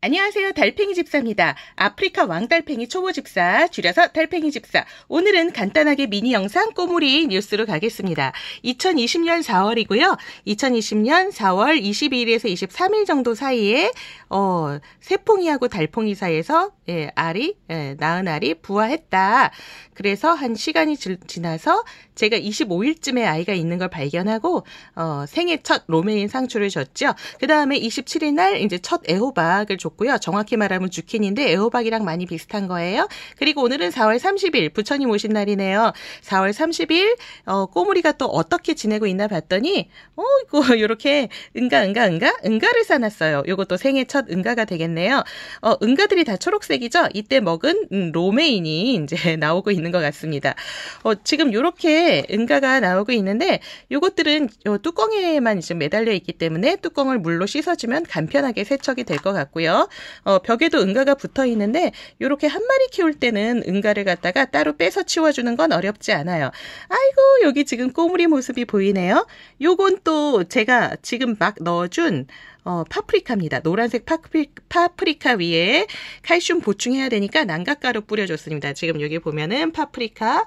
안녕하세요. 달팽이 집사입니다. 아프리카 왕달팽이 초보 집사, 줄여서 달팽이 집사. 오늘은 간단하게 미니 영상 꼬물이 뉴스로 가겠습니다. 2020년 4월이고요. 2020년 4월 22일에서 23일 정도 사이에 어, 세풍이하고 달팽이 사이에서 예, 알이 예, 낳은 알이 부화했다. 그래서 한 시간이 지, 나서 제가 25일쯤에 아이가 있는 걸 발견하고 어, 생애 첫 로메인 상추를 줬죠. 그다음에 27일 날 이제 첫 애호박을 줬고요. 정확히 말하면 주킨인데 애호박이랑 많이 비슷한 거예요. 그리고 오늘은 4월 30일 부처님 오신 날이네요. 4월 30일 어, 꼬물이가 또 어떻게 지내고 있나 봤더니 어 이거 요렇게 은가 은가 은가 은가를 사놨어요 요것도 생애 첫 은가가 되겠네요. 어, 은가들이 다 초록색 색이죠 이때 먹은 음, 로메인이 이제 나오고 있는 것 같습니다. 어, 지금 이렇게 은가가 나오고 있는데 이것들은 어, 뚜껑에만 지금 매달려 있기 때문에 뚜껑을 물로 씻어주면 간편하게 세척이 될 것 같고요. 어, 벽에도 은가가 붙어 있는데 이렇게 한 마리 키울 때는 은가를 갖다가 따로 빼서 치워주는 건 어렵지 않아요. 아이고 여기 지금 꼬물이 모습이 보이네요. 요건 또 제가 지금 막 넣어준 어, 파프리카입니다. 노란색 파프리, 파프리카 위에 칼슘 보충해야 되니까 난각가루 뿌려줬습니다. 지금 여기 보면은 파프리카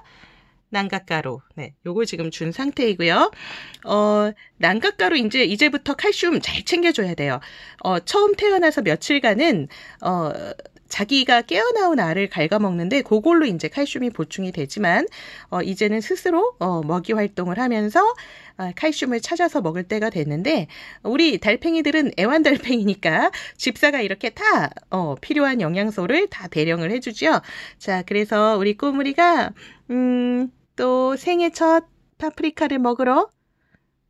난각가루. 네, 요걸 지금 준 상태이고요. 어, 난각가루 이제 이제부터 칼슘 잘 챙겨줘야 돼요. 어, 처음 태어나서 며칠간은 어. 자기가 깨어나온 알을 갉아먹는데 그걸로 이제 칼슘이 보충이 되지만 어, 이제는 스스로 어, 먹이 활동을 하면서 아, 칼슘을 찾아서 먹을 때가 됐는데 우리 달팽이들은 애완달팽이니까 집사가 이렇게 다 어, 필요한 영양소를 다 배령을 해주죠자 그래서 우리 꾸무리가 음, 또 생애 첫 파프리카를 먹으러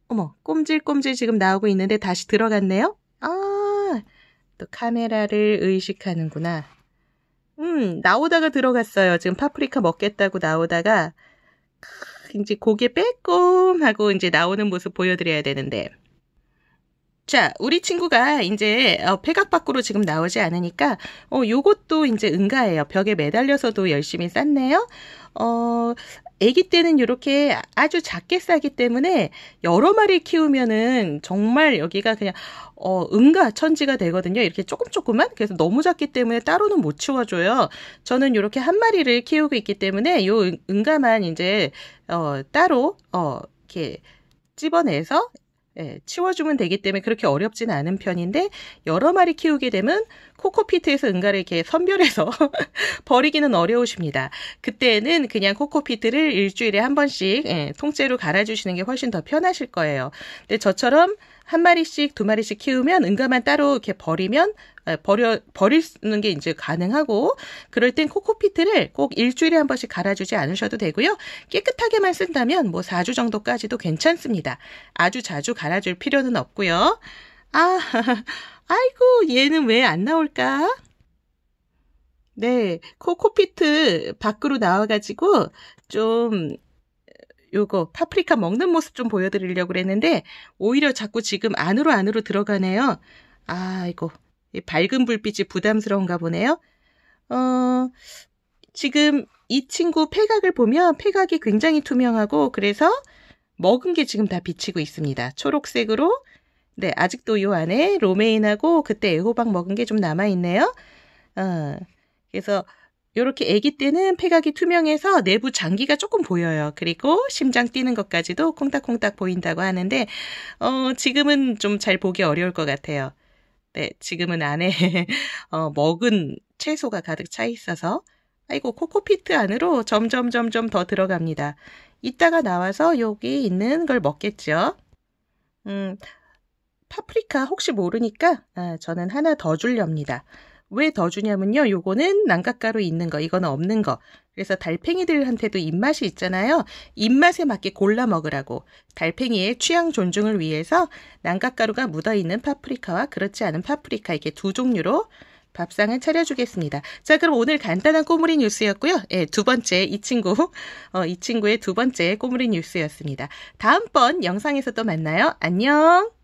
어머 꼼질꼼질 지금 나오고 있는데 다시 들어갔네요. 아또 카메라를 의식하는구나. 음, 나오다가 들어갔어요. 지금 파프리카 먹겠다고 나오다가, 이제 고개 빼꼼 하고 이제 나오는 모습 보여드려야 되는데. 자, 우리 친구가 이제 어, 폐각 밖으로 지금 나오지 않으니까 어, 요것도 이제 응가예요. 벽에 매달려서도 열심히 쌌네요. 어, 아기 때는 이렇게 아주 작게 싸기 때문에 여러 마리 키우면은 정말 여기가 그냥 어, 응가 천지가 되거든요. 이렇게 조금 조금만 그래서 너무 작기 때문에 따로는 못치워줘요 저는 이렇게 한 마리를 키우고 있기 때문에 요 응가만 이제 어, 따로 어, 이렇게 집어내서 예, 치워주면 되기 때문에 그렇게 어렵진 않은 편인데 여러 마리 키우게 되면 코코피트에서 응가를 이렇게 선별해서 버리기는 어려우십니다. 그때는 그냥 코코피트를 일주일에 한 번씩 예, 통째로 갈아주시는 게 훨씬 더 편하실 거예요. 근데 저처럼 한 마리씩 두 마리씩 키우면 응가만 따로 이렇게 버리면 버려 버리는 게 이제 가능하고 그럴 땐 코코피트를 꼭 일주일에 한 번씩 갈아주지 않으셔도 되고요. 깨끗하게만 쓴다면 뭐 4주 정도까지도 괜찮습니다. 아주 자주 갈아줄 필요는 없고요. 아, 아이고 얘는 왜 안 나올까? 네, 코코피트 밖으로 나와가지고 좀 요거 파프리카 먹는 모습 좀 보여드리려고 그랬는데 오히려 자꾸 지금 안으로 안으로 들어가네요. 아 이거 밝은 불빛이 부담스러운가 보네요. 어 지금 이 친구 폐각을 보면 폐각이 굉장히 투명하고 그래서 먹은 게 지금 다 비치고 있습니다. 초록색으로 네 아직도 요 안에 로메인하고 그때 애호박 먹은 게 좀 남아 있네요. 어 그래서 이렇게 아기 때는 폐각이 투명해서 내부 장기가 조금 보여요. 그리고 심장 뛰는 것까지도 콩닥콩닥 보인다고 하는데 어, 지금은 좀 잘 보기 어려울 것 같아요. 네, 지금은 안에 어, 먹은 채소가 가득 차 있어서 아이고 코코피트 안으로 점점 점점 더 들어갑니다. 이따가 나와서 여기 있는 걸 먹겠죠. 음, 파프리카 혹시 모르니까 아, 저는 하나 더 줄렵니다. 왜더 주냐면요. 요거는 난각가루 있는 거, 이거는 없는 거. 그래서 달팽이들한테도 입맛이 있잖아요. 입맛에 맞게 골라 먹으라고 달팽이의 취향 존중을 위해서 난각가루가 묻어 있는 파프리카와 그렇지 않은 파프리카 이렇게 두 종류로 밥상을 차려주겠습니다. 자, 그럼 오늘 간단한 꼬물이 뉴스였고요. 예, 두 번째 이 친구, 어, 이 친구의 두 번째 꼬물이 뉴스였습니다. 다음번 영상에서 또 만나요. 안녕!